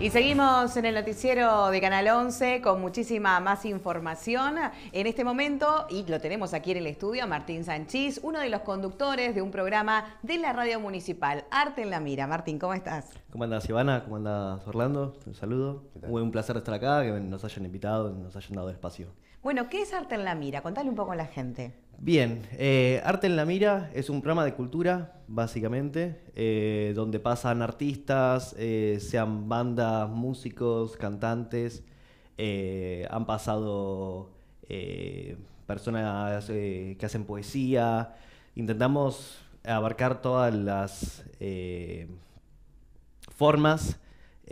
Y seguimos en el noticiero de Canal 11 con muchísima más información. En este momento, y lo tenemos aquí en el estudio, Martín Sanchís, uno de los conductores de un programa de la radio municipal, Arte en la Mira. Martín, ¿cómo estás? ¿Cómo andas, Ivana? ¿Cómo andas, Orlando? Un saludo. Un placer estar acá, que nos hayan invitado, nos hayan dado espacio. Bueno, ¿qué es Arte en la Mira? Contale un poco a la gente. Bien, eh, Arte en la Mira es un programa de cultura, básicamente, eh, donde pasan artistas, eh, sean bandas, músicos, cantantes, han pasado personas que hacen poesía, intentamos abarcar todas las formas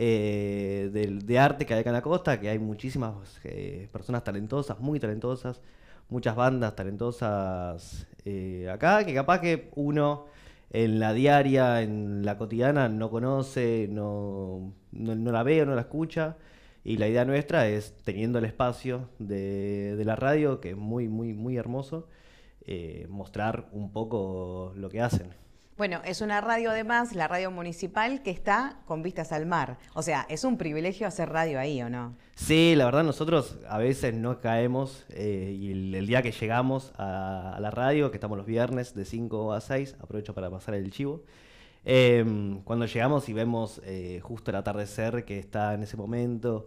eh, de, arte que hay acá en la costa, que hay muchísimas eh, personas talentosas, muy talentosas, muchas bandas talentosas eh, acá, que capaz que uno en la diaria, en la cotidiana, no conoce, no, no, la ve, no la escucha. Y la idea nuestra es, teniendo el espacio de, de la radio, que es muy, muy, muy hermoso, eh, mostrar un poco lo que hacen. Bueno, es una radio además, la radio municipal, que está con vistas al mar. O sea, es un privilegio hacer radio ahí, ¿o no? Sí, la verdad nosotros a veces no caemos eh, y el, día que llegamos a, la radio, que estamos los viernes de 5 a 6, aprovecho para pasar el chivo, em, cuando llegamos y vemos eh, justo el atardecer que está en ese momento,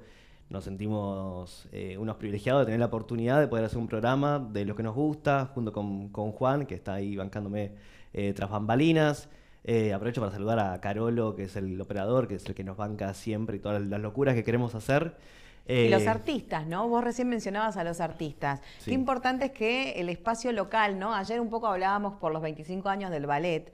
nos sentimos eh, unos privilegiados de tener la oportunidad de poder hacer un programa de lo que nos gusta, junto con, con Juan, que está ahí bancándome eh, tras bambalinas. Eh, aprovecho para saludar a Carolo, que es el operador, que es el que nos banca siempre y todas las locuras que queremos hacer. y los eh, artistas, ¿no? Vos recién mencionabas a los artistas. Qué importante es que el espacio local, ¿no? Ayer un poco hablábamos por los 25 años del ballet,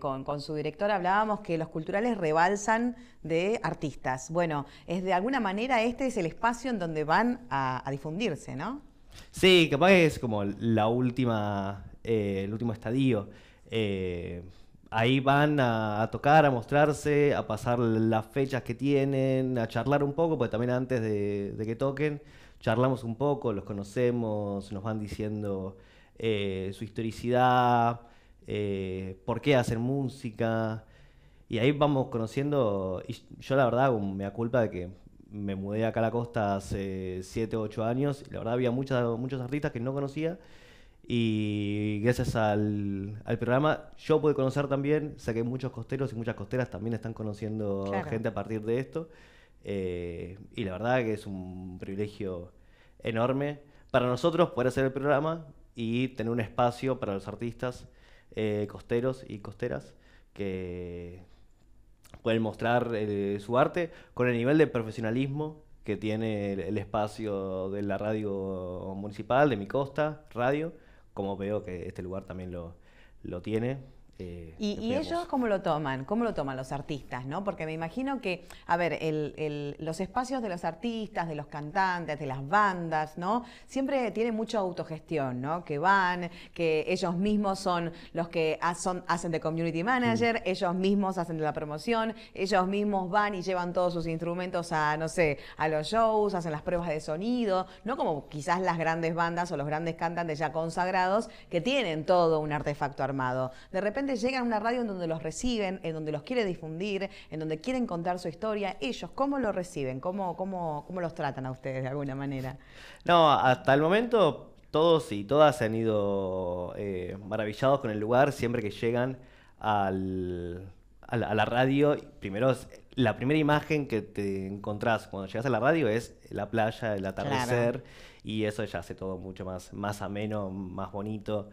con, su director hablábamos que los culturales rebalsan de artistas. Bueno, es de alguna manera este es el espacio en donde van a, difundirse, ¿no? Sí, capaz es como la última, el último estadio. Eh, ahí van a, tocar, a mostrarse, a pasar las fechas que tienen, a charlar un poco, porque también antes de, que toquen, charlamos un poco, los conocemos, nos van diciendo eh, su historicidad, eh, por qué hacen música. Y ahí vamos conociendo, y yo la verdad me da culpa de que me mudé acá a la costa hace 7 o 8 años, y la verdad había muchas, muchos artistas que no conocía y gracias al, programa yo pude conocer también, sé que muchos costeros y muchas costeras también están conociendo gente a partir de esto. Eh, y la verdad que es un privilegio enorme para nosotros poder hacer el programa y tener un espacio para los artistas eh, costeros y costeras que pueden mostrar eh, su arte con el nivel de profesionalismo que tiene el espacio de la radio municipal, de mi costa, radio como veo que este lugar también lo, lo tiene. Eh, ¿Y, ellos cómo lo toman? ¿Cómo lo toman los artistas? ¿no? Porque me imagino que, a ver, los espacios de los artistas, de los cantantes, de las bandas, ¿no? Siempre tienen mucha autogestión, ¿no? Que van, que ellos mismos son los que hacen de community manager, mm. ellos mismos hacen de la promoción, ellos mismos van y llevan todos sus instrumentos a, no sé, a los shows, hacen las pruebas de sonido, ¿no? Como quizás las grandes bandas o los grandes cantantes ya consagrados que tienen todo un artefacto armado. De repente llegan a una radio en donde los reciben, en donde los quiere difundir, en donde quieren contar su historia. Ellos, ¿cómo lo reciben? ¿Cómo, cómo, cómo los tratan a ustedes de alguna manera? No, hasta el momento todos y todas se han ido eh, maravillados con el lugar siempre que llegan a, la, radio. Primero, la primera imagen que te encontrás cuando llegas a la radio es la playa, el atardecer, y eso ya hace todo mucho más, más ameno, más bonito.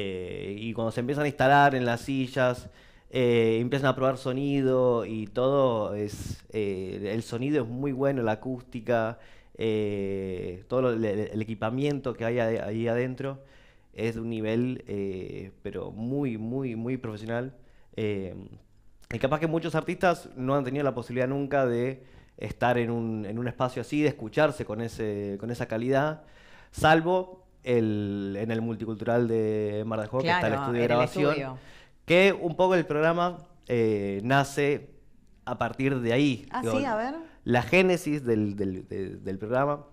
Eh, y cuando se empiezan a instalar en las sillas, eh, empiezan a probar sonido y todo es. Eh, el sonido es muy bueno, la acústica, todo el, equipamiento que hay ahí adentro es de un nivel, pero muy, muy, muy profesional. y capaz que muchos artistas no han tenido la posibilidad nunca de estar en un, espacio así, de escucharse con, ese, con esa calidad, salvo en el multicultural de Mar del Juego, que está el estudio de grabación, que un poco el programa eh, nace a partir de ahí. Ah, La génesis del, programa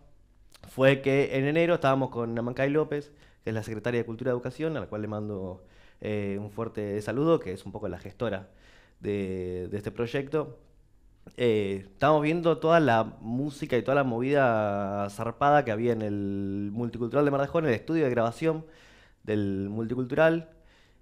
fue que en enero estábamos con Amancay López, que es la secretaria de Cultura y Educación, a la cual le mando eh, un fuerte saludo, que es un poco la gestora de este proyecto eh, estamos viendo toda la música y toda la movida zarpada que había en el Multicultural de Marajó, en el estudio de grabación del Multicultural,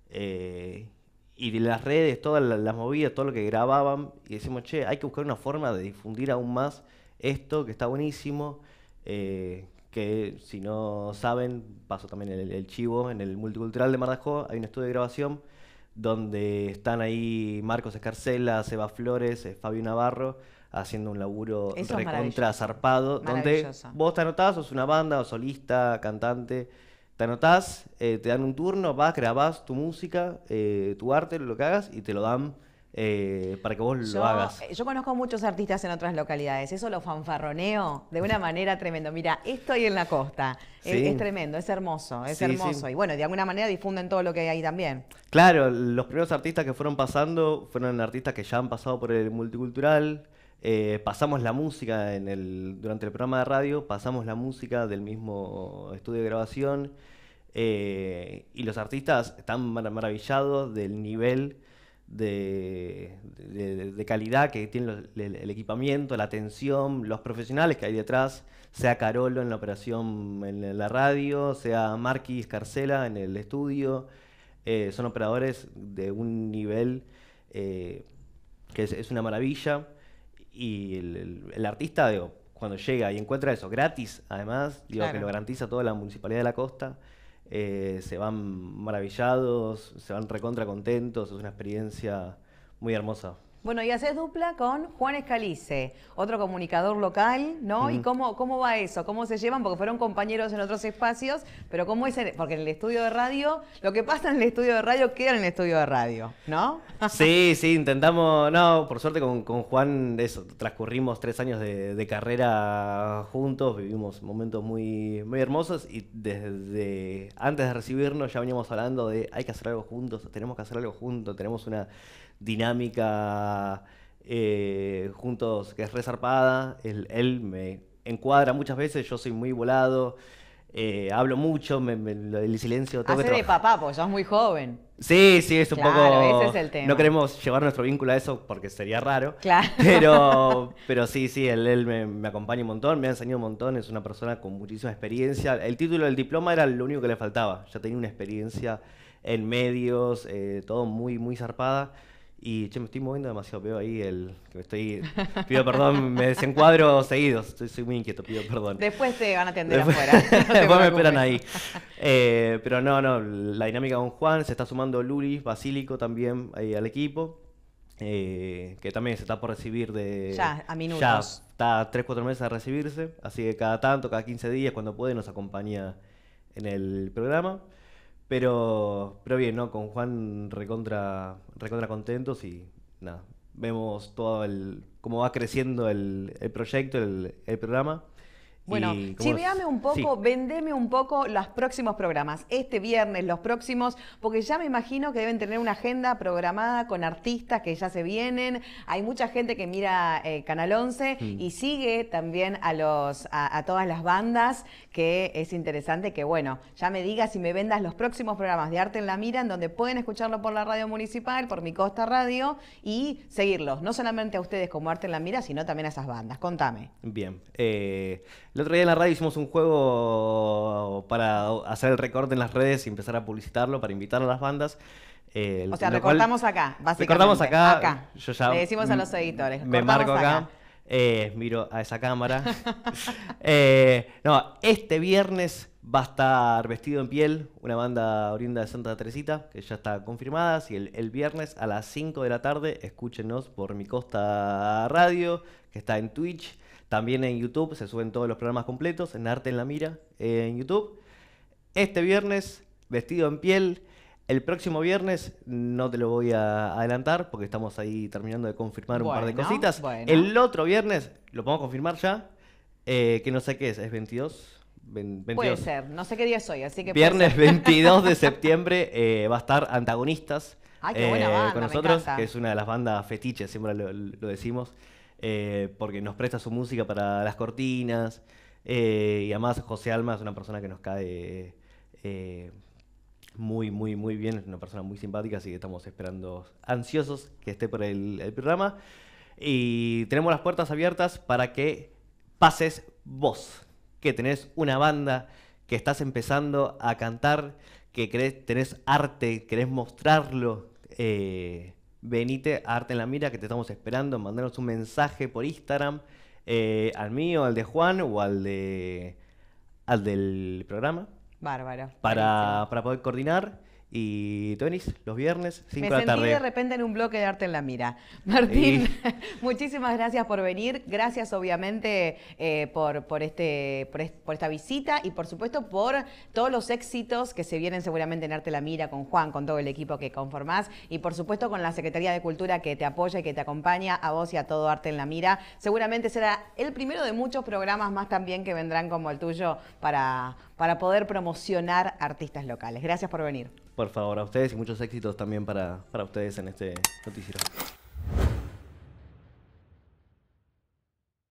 eh, y de las redes, todas las movidas, todo lo que grababan, y decimos, che, hay que buscar una forma de difundir aún más esto, que está buenísimo, eh, que si no saben, paso también el, el chivo, en el Multicultural de Marajó hay un estudio de grabación donde están ahí Marcos Escarcela, Seba Flores, eh, Fabio Navarro, haciendo un laburo recontra zarpado, donde vos te anotás, sos una banda, o solista, cantante, te anotás, eh, te dan un turno, vas, grabás tu música, eh, tu arte, lo que hagas, y te lo dan eh, para que vos lo hagas. Eh, yo conozco muchos artistas en otras localidades, eso lo fanfarroneo de una manera tremenda. Mira, estoy en la costa, eh, es, tremendo, es hermoso, es hermoso. Y bueno, de alguna manera difunden todo lo que hay ahí también. Claro, los primeros artistas que fueron pasando fueron artistas que ya han pasado por el multicultural. pasamos la música durante el programa de radio, pasamos la música del mismo estudio de grabación y los artistas están maravillados del nivel de, calidad que tiene el, equipamiento, la atención, los profesionales que hay detrás, sea Carolo en la operación en la radio, sea Marquis Carcela en el estudio, eh, son operadores de un nivel eh, que es, una maravilla y el, artista digo, cuando llega y encuentra eso gratis, además, digo que lo garantiza toda la municipalidad de la costa. Eh, se van maravillados, se van recontra contentos, es una experiencia muy hermosa. Bueno, y haces dupla con Juan Escalice, otro comunicador local, ¿no? ¿Y cómo, cómo va eso? ¿Cómo se llevan? Porque fueron compañeros en otros espacios, pero ¿cómo es? El, porque en el estudio de radio, lo que pasa en el estudio de radio queda en el estudio de radio, ¿no? Sí, sí, intentamos, no, por suerte con, con Juan, eso, transcurrimos tres años de, de, carrera juntos, vivimos momentos muy, muy hermosos y desde antes de recibirnos ya veníamos hablando de hay que hacer algo juntos, tenemos que hacer algo juntos, tenemos una dinámica eh, juntos que es resarpada. Él, él, me encuadra muchas veces, yo soy muy volado. Eh, hablo mucho, me, el silencio... de papá, pues sos muy joven. Sí, sí, es un poco... No queremos llevar nuestro vínculo a eso porque sería raro. Pero, pero sí, sí, él, él me, acompaña un montón, me ha enseñado un montón, es una persona con muchísima experiencia. El título del diploma era lo único que le faltaba, ya tenía una experiencia en medios, eh, todo muy, muy zarpada. Y che, me estoy moviendo demasiado, veo ahí el. que me estoy. Pido perdón, me desencuadro seguido. Estoy, soy muy inquieto, pido perdón. Después te van a atender afuera. después me esperan ahí. Eh, pero no, no, la dinámica Don Juan, se está sumando Lulis, Basílico también ahí al equipo. Eh, que también se está por recibir de. Ya, a minutos. Ya está 3-4 meses a recibirse. Así que cada tanto, cada 15 días, cuando puede, nos acompaña en el programa. Pero, pero bien, ¿no? Con Juan recontra, recontra contentos y nada, vemos todo el, cómo va creciendo el, el proyecto, el, el programa. Bueno, chiveame un poco, vendeme un poco los próximos programas, este viernes, los próximos, porque ya me imagino que deben tener una agenda programada con artistas que ya se vienen, hay mucha gente que mira eh, Canal 11 mm. y sigue también a, los, a, todas las bandas, que es interesante que, bueno, ya me digas y me vendas los próximos programas de Arte en la Mira, en donde pueden escucharlo por la radio municipal, por mi Costa Radio, y seguirlos, no solamente a ustedes como Arte en la Mira, sino también a esas bandas. Contame. Bien. Eh, el otro día en la radio hicimos un juego para hacer el recorte en las redes y empezar a publicitarlo, para invitar a las bandas. Eh, o sea, recortamos acá, básicamente. acá. Le decimos a los editores. Me marco acá. Eh, miro a esa cámara. Eh, no, este viernes va a estar Vestido en Piel, una banda oriunda de Santa Teresita, que ya está confirmada. Si el, el, viernes a las 5 de la tarde, escúchenos por Mi Costa Radio, que está en Twitch. También en YouTube se suben todos los programas completos, en Arte en la Mira, eh, en YouTube. Este viernes, vestido en piel. El próximo viernes no te lo voy a adelantar porque estamos ahí terminando de confirmar un par de cositas. El otro viernes, lo podemos confirmar ya, eh, que no sé qué es, ¿es 22? 22. Puede ser, no sé qué día es hoy, así que. Viernes 22 de septiembre eh, va a estar Antagonistas con nosotros, que es una de las bandas fetiches, siempre lo decimos. Eh, porque nos presta su música para las cortinas. Eh, y además José Alma es una persona que nos cae eh, muy, muy, muy bien, es una persona muy simpática, así que estamos esperando ansiosos que esté por el, programa. Y tenemos las puertas abiertas para que pases vos, que tenés una banda, que estás empezando a cantar, que tenés arte, querés mostrarlo venite a Arte en la Mira, que te estamos esperando. Mandanos un mensaje por Instagram, eh, al mío, al de Juan o al de al del programa. Bárbaro. Para, para poder coordinar y Tonis los viernes, 5 de tarde. Me sentí de repente en un bloque de arte en la mira. Martín, muchísimas gracias por venir, gracias obviamente eh, por, este, por, esta visita y por supuesto por todos los éxitos que se vienen seguramente en Arte en la Mira con Juan, con todo el equipo que conformás y por supuesto con la Secretaría de Cultura que te apoya y que te acompaña a vos y a todo Arte en la Mira. Seguramente será el primero de muchos programas más también que vendrán como el tuyo para, para poder promocionar artistas locales. Gracias por venir. Por favor, a ustedes y muchos éxitos también para, para ustedes en este noticiero.